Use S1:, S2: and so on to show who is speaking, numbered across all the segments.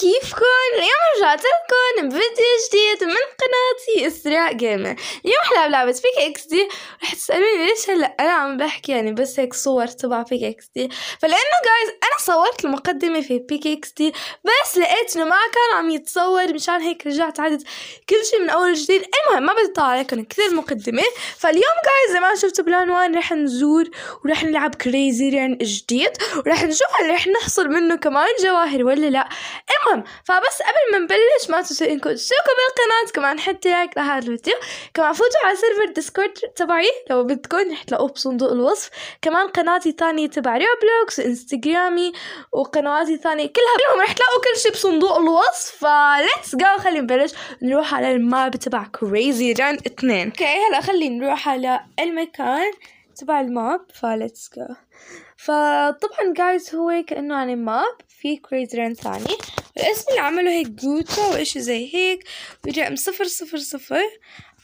S1: كيفكم؟ اليوم رجعت لكم بفيديو جديد من قناتي اسراء جيمر اليوم رح نلعب لعبة بيك اكس دي رح تسألوني ليش هلا انا عم بحكي يعني بس هيك صور تبع بيك اكس دي فلانه جايز انا صورت المقدمة في بيك اكس دي بس لقيت انه ما كان عم يتصور مشان هيك رجعت عدت كل شيء من اول جديد المهم ما بدي اطلع عليكم كثير مقدمة فاليوم جايز زي ما شفتوا بالعنوان رح نزور ورح نلعب كريزي ران جديد ورح نشوف هل رح نحصل منه كمان جواهر ولا لا المهم المهم فبس قبل ما نبلش ما تنسوا انكم تشتركوا بالقناة كمان حطوا لايك لهذا الفيديو كمان فوتوا على سيرفر ديسكورد تبعي لو بدكم رح تلاقوه بصندوق الوصف كمان قناتي الثانية تبع روبلوكس وانستغرامي وقنواتي الثانية كلها كلهم رح تلاقوا كل شي بصندوق الوصف فليتس جو خلينا نبلش نروح على الماب تبع كريزي ران اثنين اوكي هلا خلينا نروح على المكان تبع الماب فليتس جو فطبعا جايز هو كأنه يعني ماب في كريزرين ثاني الاسم اللي عمله هيك جوتا واشي زي هيك ورقم صفر صفر صفر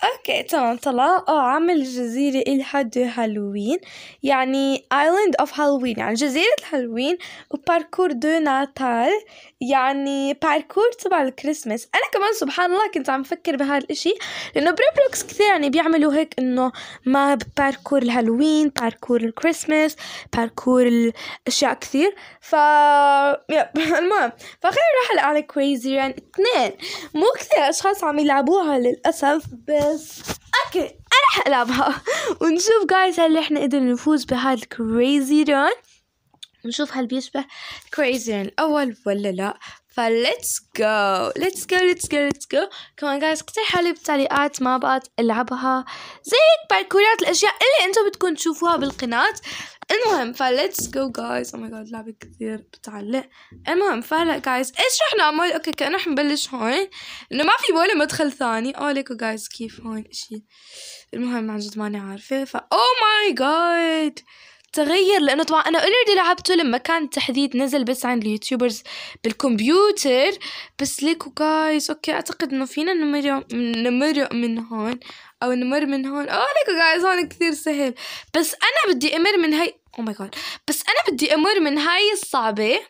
S1: أوكي تمام طلع آه عامل جزيرة إلها هالوين يعني ايلاند اوف هالوين يعني جزيرة الهالوين وباركور دو ناتال يعني باركور تبع الكريسماس أنا كمان سبحان الله كنت عم فكر بهذا الإشي لأنه بروبلوكس كثير يعني بيعملوا هيك إنه ما باركور الهالوين باركور الكريسماس باركور الأشياء كثير ف المهم فخلينا نروح على كريزي يعني اثنين مو كثير أشخاص عم يلعبوها للأسف ب... بس اوكي انا حلعبها ونشوف جايز هل احنا قدرنا نفوز بهذا الكريزي ران ونشوف هل بيشبه كريزي ران الاول ولا لا فليتس جو ليتس جو ليتس جو ليتس جو كمان جايز اقترحوا لي بالتعليقات ما مابات العبها زي هيك باركورات الاشياء اللي انتم بتكون تشوفوها بالقناه المهم فليتس جو جايز او ماي جاد لعبة كثير بتعلق المهم فهلا جايز ايش رح نعمل اوكي كانه رح نبلش هون انه ما في ولا مدخل ثاني اوه ليكو جايز كيف هون اشي المهم عن جد ماني عارفة فا او ماي جاد تغير لانه طبعا انا اوريدي لعبته لما كان التحديد نزل بس عند اليوتيوبرز بالكمبيوتر بس ليكو جايز اوكي اعتقد انه فينا نمرق من هون او نمر من هون اوه ليكو جايز هون كثير سهل بس انا بدي امر من هي او ماي جاد بس انا بدي امر من هاي الصعبه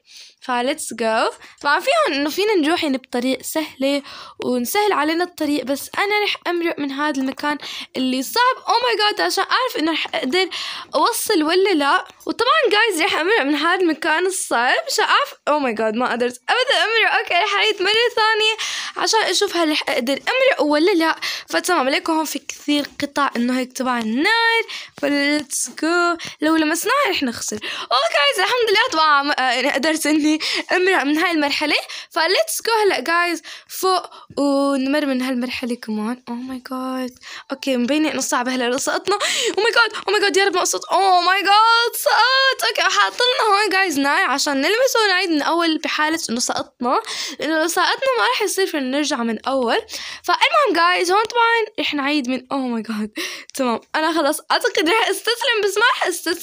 S1: فليتس جو طبعا فيهم انه فينا نروح يعني بطريق سهله ونسهل علينا الطريق بس انا رح امرق من هذا المكان اللي صعب او ماي جاد عشان اعرف انه رح اقدر اوصل ولا لا وطبعا جايز رح امرق من هذا المكان الصعب عشان اعرف او ماي جاد ما قدرت ابدا امرق اوكي رح اعيد مره ثانيه عشان اشوف هل رح اقدر امرق ولا لا فتمام لكم هون في كثير قطع انه هيك تبع النار فليتس جو لو لمسنا ما رح نخسر اوه oh, جايز الحمد لله طبعا آه، يعني قدرت اني امرق من هاي المرحله فليتس جو هلا جايز فوق ونمر من هالمرحله كمان اوه ماي جاد اوكي مبينه انه صعبه هلا سقطنا اوه ماي جاد اوه ماي جاد يا رب ما اسقط اوه ماي جاد سقط اوكي حاط لنا هون جايز ناي عشان نلمسه ونعيد من اول بحاله انه سقطنا لانه لو سقطنا ما رح يصير فينا نرجع من اول فالمهم جايز هون طبعا رح نعيد من اوه ماي جاد تمام انا خلص اعتقد رح استسلم بس ما رح استسلم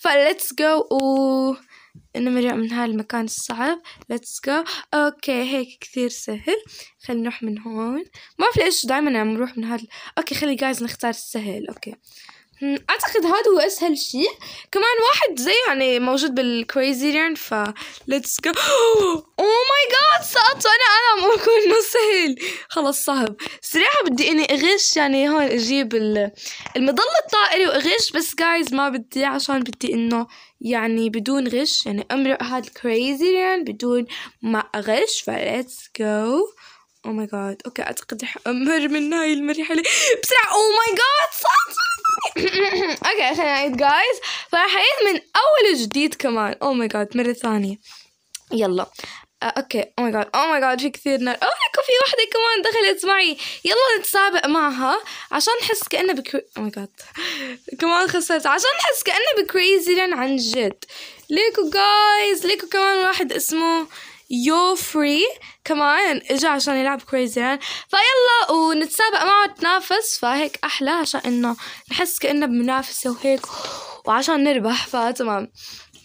S1: فليتس جو و نرجع من هاي المكان الصعب ليتس جو اوكي هيك كثير سهل خلينا نروح من هون ما في ليش دائما عم نروح من هذا هال... اوكي خلي جايز نختار السهل اوكي اعتقد هذا هو اسهل شيء كمان واحد زي يعني موجود ليرن ف ليتس جو او ماي جاد سقطت انا انا مو كل سهل خلص صعب صراحة بدي اني اغش يعني هون اجيب المظلة الطائري واغش بس جايز ما بدي عشان بدي انه يعني بدون غش يعني امرق هذا ليرن بدون ما اغش فليتس جو او ماي جاد اوكي اعتقد رح امر من هاي المرحلة بسرعة او ماي جاد سقطت اوكي عشان اعيد جايز فراح اعيد من اول وجديد كمان او ماي جاد مره ثانيه يلا اوكي او ماي جاد او ماي جاد في كثير نار او oh, ليكو في وحده كمان دخلت معي يلا نتسابق معها عشان نحس كانه بك او ماي جاد كمان خسرت عشان نحس كانه بكريزي عن جد ليكو جايز ليكو كمان واحد اسمه يو فري كمان اجا عشان يلعب كريزي ران فيلا ونتسابق معه نتنافس فهيك احلى عشان انه نحس كأنه بمنافسه وهيك وعشان نربح فتمام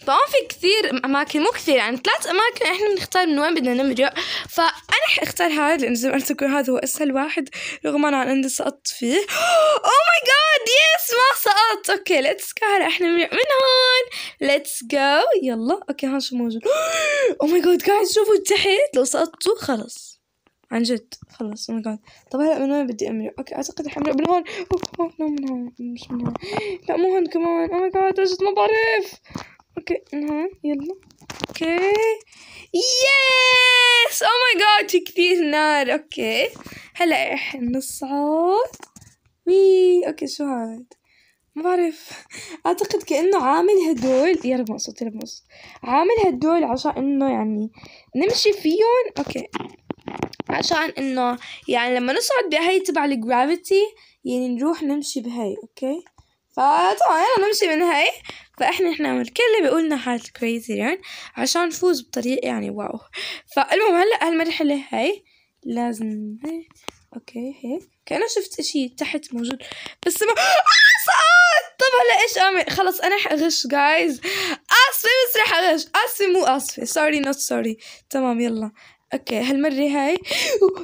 S1: فهون في كثير اماكن مو كثير يعني ثلاث اماكن احنا بنختار من وين بدنا نمرق فانا رح اختار هذا لانه زي ما قلت لكم هذا هو اسهل واحد رغم انا عندي سقطت فيه اوه ماي جاد يس ما سقطت اوكي ليتس جو هلا احنا نمرق من هون ليتس جو يلا اوكي هون شو موجود اوه ماي جاد قاعد شوفوا تحت لو سقطتوا خلص عن جد خلص ماي جاد طب هلا من وين بدي امرق اوكي اعتقد رح امرق من هون اوه oh، اوه oh، لا من هون مش من هون لا مو هون كمان اوه ماي جاد ما بعرف اوكي نها يلا اوكي يس او ماي جاد في كثير نار اوكي هلا احنا نصعد وي اوكي شو هاد ما بعرف اعتقد كانه عامل هدول يا رب مقصود يا صوت عامل هدول عشان انه يعني نمشي فيهم اوكي عشان انه يعني لما نصعد بهي تبع الجرافيتي يعني نروح نمشي بهي اوكي فطبعا يلا نمشي من هاي فاحنا نعمل كل اللي بيقولنا حال كريزي يعني عشان نفوز بطريقة يعني واو فالمهم هلا هالمرحلة هاي لازم هاي اوكي هيك كأنه شفت اشي تحت موجود بس ما آه سقط طب هلا ايش اعمل خلص انا حغش جايز اسفة بس رح اغش اسفة مو اسفة سوري نوت سوري تمام يلا اوكي هالمرة هاي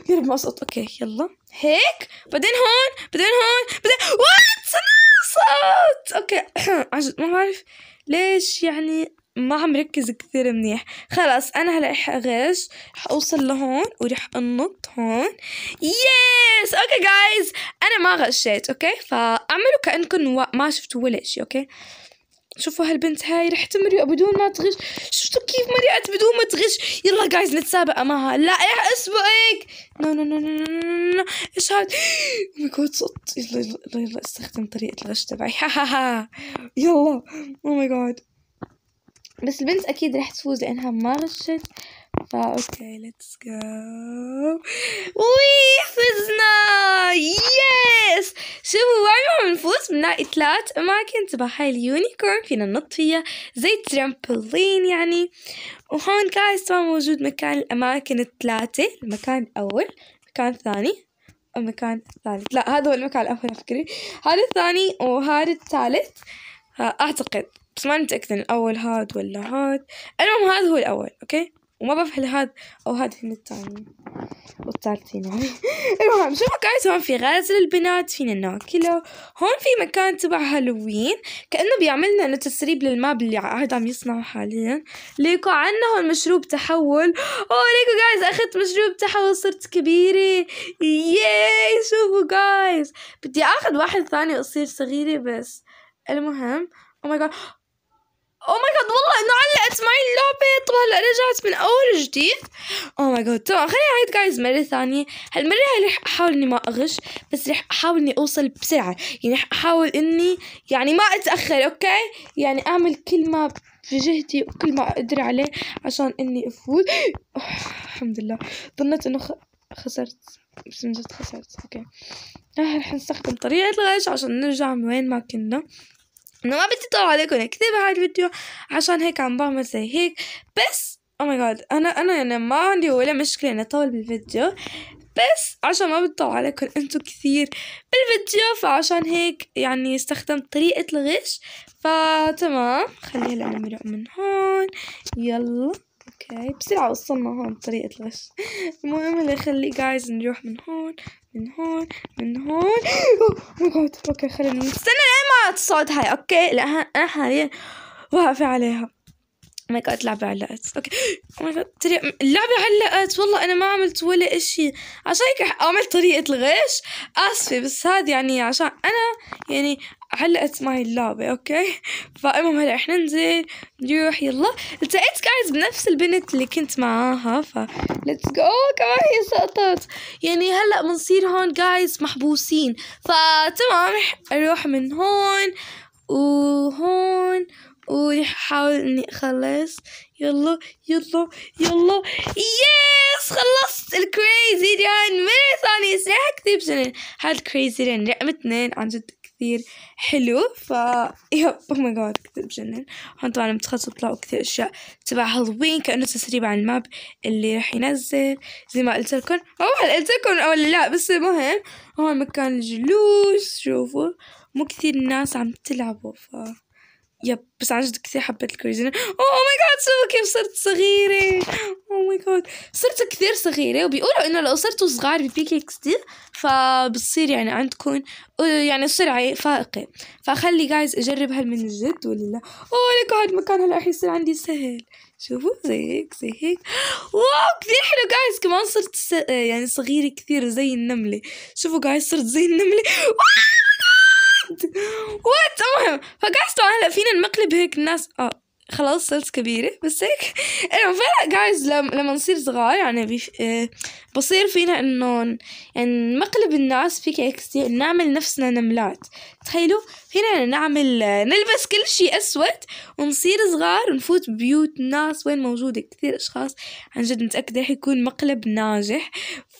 S1: يا رب ما اسقط اوكي يلا هيك بعدين هون بعدين هون بعدين وات صوت اوكي ما بعرف ليش يعني ما عم ركز كثير منيح خلص انا هلا رح اغش رح اوصل لهون ورح انط هون يس اوكي جايز انا ما غشيت اوكي فاعملوا كانكم ما شفتوا ولا شيء اوكي شوفوا هالبنت هاي رح تمري بدون ما تغش شفتوا كيف مريت بدون ما تغش يلا جايز نتسابق معها لا يا اسبوعك نو نو نو نو نو ايش هاد ماي جاد oh صوت يلا يلا يلا استخدم طريقة الغش تبعي ها ها ها يلا او ماي جاد بس البنت اكيد رح تفوز لانها ما غشت فا اوكي ليتس جو وي خلص منا ثلاث أماكن تبع هاي اليونيكورن فينا ننط فيها زي ترامبولين يعني وهون جايز طبعا موجود مكان الأماكن الثلاثة المكان الأول المكان الثاني المكان الثالث لا هذا هو المكان الأول فكري هذا الثاني وهذا الثالث أعتقد بس ما متأكدة الأول هاد ولا هاد المهم هذا هو الأول أوكي وما بفهم هل هاد أو هاد هنا الثاني والثالثين المهم شوفوا جايز هون في غاز للبنات فينا ناكله هون في مكان تبع هالوين كأنه بيعمل لنا تسريب للماب اللي قاعد عم يصنعه حاليا ليكو عنا هون مشروب تحول اوه ليكو جايز اخذت مشروب تحول صرت كبيرة ياي شوفوا جايز بدي اخذ واحد ثاني اصير صغيرة بس المهم او ماي جاد او ماي جاد والله انه علقت معي اللعبه طب هلا رجعت من اول جديد او ماي جاد تمام خليني اعيد جايز مره ثانيه هالمره رح احاول اني ما اغش بس رح احاول اني اوصل بسرعه يعني رح احاول اني يعني ما اتاخر اوكي يعني اعمل كل ما جهتي وكل ما اقدر عليه عشان اني افوز الحمد لله ظنيت انه خسرت بس من جد خسرت اوكي آه، رح نستخدم طريقه الغش عشان نرجع من وين ما كنا انه ما بدي اطلع عليكم كثير بهذا الفيديو عشان هيك عم بعمل زي هيك بس او ماي جاد انا انا يعني ما عندي ولا مشكله اني اطول بالفيديو بس عشان ما بتطول عليكم انتو كثير بالفيديو فعشان هيك يعني استخدمت طريقة الغش فتمام خليها لنمرق من هون يلا اوكي بسرعة وصلنا هون طريقة الغش المهم هلا خلي جايز نروح من هون من هون من هون ماي جاد اوكي خلينا نستنى لين ما تصعد هاي اوكي لا انا حاليا واقفة عليها ماي جاد اللعبة علقت اوكي ماي جاد طريقة اللعبة علقت والله انا ما عملت ولا اشي عشان هيك عملت طريقة الغش اسفة بس هذا يعني عشان انا يعني علقت معي اللعبة اوكي فالمهم هلا رح ننزل نروح يلا التقيت جايز بنفس البنت اللي كنت معاها ف ليتس جو كمان هي سقطت يعني هلا بنصير هون جايز محبوسين فتمام رح اروح من هون وهون ورح احاول اني اخلص يلا يلا يلا يس خلصت الكريزي رن مرة ثانية رح كثير بجنن هاد الكريزي رن رقم اثنين عن جد كثير حلو ف يب او ماي جاد بجنن هون طبعا متخصص طلعوا كثير اشياء تبع هالوين كانه تسريب عن الماب اللي رح ينزل زي ما قلت لكم او هل قلت لكم او لا بس المهم هون مكان الجلوس شوفوا مو كثير ناس عم تلعبوا ف يب بس جد كثير حبيت الكوزينة اوه ماي جاد شوفوا كيف صرت صغيرة اوه ماي جاد صرت كثير صغيرة وبيقولوا انه لو صرتوا صغار ببيكي كثير فبتصير يعني عندكم يعني سرعة فائقة فخلي جايز اجرب هل من الجد ولا لا اوه لك oh هاد مكان هلا رح يصير عندي سهل شوفوا زي هيك زي هيك واو كثير حلو جايز كمان صرت س... يعني صغيرة كثير زي النملة شوفوا جايز صرت زي النملة واو وات وات المهم فقعدت هلا فينا المقلب هيك الناس اه خلاص صرت كبيرة بس هيك المهم فهلا جايز لما نصير صغار يعني بيف... آه، بصير فينا انه يعني مقلب الناس فيك هيك يعني كثير نعمل نفسنا نملات تخيلوا فينا يعني نعمل آه، نلبس كل شيء اسود ونصير صغار ونفوت بيوت ناس وين موجودة كثير اشخاص عن جد متأكدة رح يكون مقلب ناجح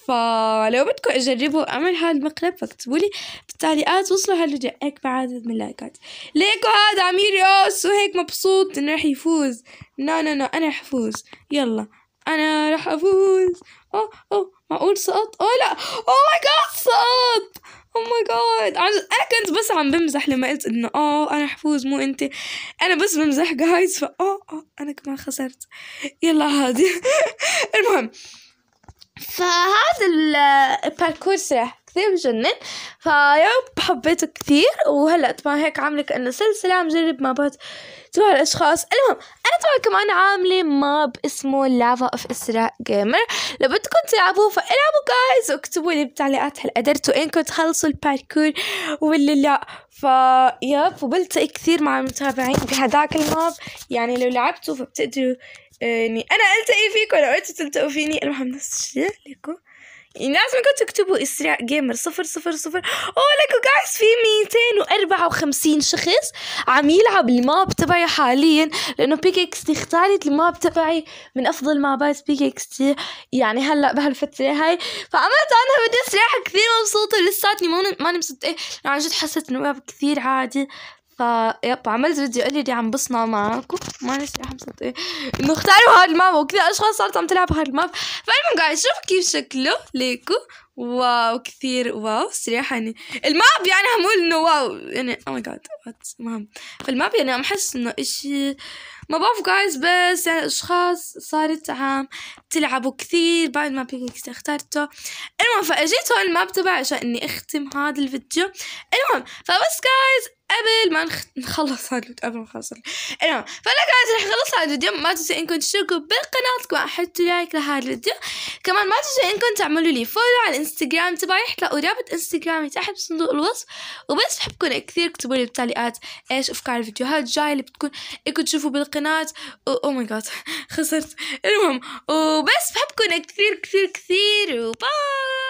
S1: فلو بدكم اجربوا اعمل هذا المقلب فاكتبوا لي تعليقات وصلوا هيك بعدد من اللايكات ليكو هذا عمير يوس وهيك مبسوط انه رح يفوز لا لا لا انا رح افوز يلا انا رح افوز اوه اوه معقول سقط اوه لا اوه ماي جاد سقط اوه ماي جاد انا كنت بس عم بمزح لما قلت انه او انا حفوز مو انت انا بس بمزح جايز فا او اه انا كمان خسرت يلا عادي المهم فهذا الباركور سرح كثير بجنن رب حبيته كثير وهلا طبعا هيك عامله كانه سلسله عم جرب مابات تبع الاشخاص المهم انا طبعا كمان عامله ماب اسمه لافا اوف اسراء جيمر لو بدكم تلعبوه فالعبوا جايز واكتبوا لي بالتعليقات هل قدرتوا انكم تخلصوا الباركور ولا لا فيب وبلتقي كثير مع المتابعين بهذاك الماب يعني لو لعبتوا فبتقدروا آه، اني انا التقي فيكم لو انتم تلتقوا فيني المهم نفس الشيء لكم الناس منكم تكتبوا إسراء جيمر صفر صفر صفر أوه لكو جايز في 254 شخص عم يلعب الماب تبعي حاليا لأنه بيك إكس تي اختارت الماب تبعي من أفضل مابات بيك إكس تي يعني هلا بهالفترة هاي فعملت انا بدي صراحة كثير مبسوطة لساتني ماني مصدقة عن جد حسيت إنه كثير عادي فيب عملت فيديو قال لي اللي عم بصنع معاكم ما نسي طيب. عم انه اختاروا هاد الماب وكثير اشخاص صارت عم تلعب هاد الماب فالمهم جايز شوف كيف شكله ليكو واو كثير واو صراحة يعني الماب يعني عم اقول انه واو يعني او ماي جاد المهم فالماب يعني عم حس انه اشي ما بعرف جايز بس يعني اشخاص صارت عم تلعبوا كثير بعد ما بيكس اخترته المهم فاجيت هون الماب تبعي عشان اني اختم هذا الفيديو المهم فبس جايز قبل ما نخلص هذا الفيديو قبل ما نخلص المهم فانا قاعد رح اخلص هذا الفيديو ما تنسوا انكم تشتركوا بقناتكم وحطوا لايك لهذا الفيديو كمان ما تنسوا انكم تعملوا لي فولو على الانستغرام تبعي رح تلاقوا رابط انستغرامي تحت بصندوق الوصف وبس بحبكم كثير اكتبوا لي بالتعليقات ايش افكار الفيديوهات الجاية اللي بتكون انكم تشوفوا بالقناة او ماي جاد خسرت المهم وبس بحبكم كثير كثير كثير وباي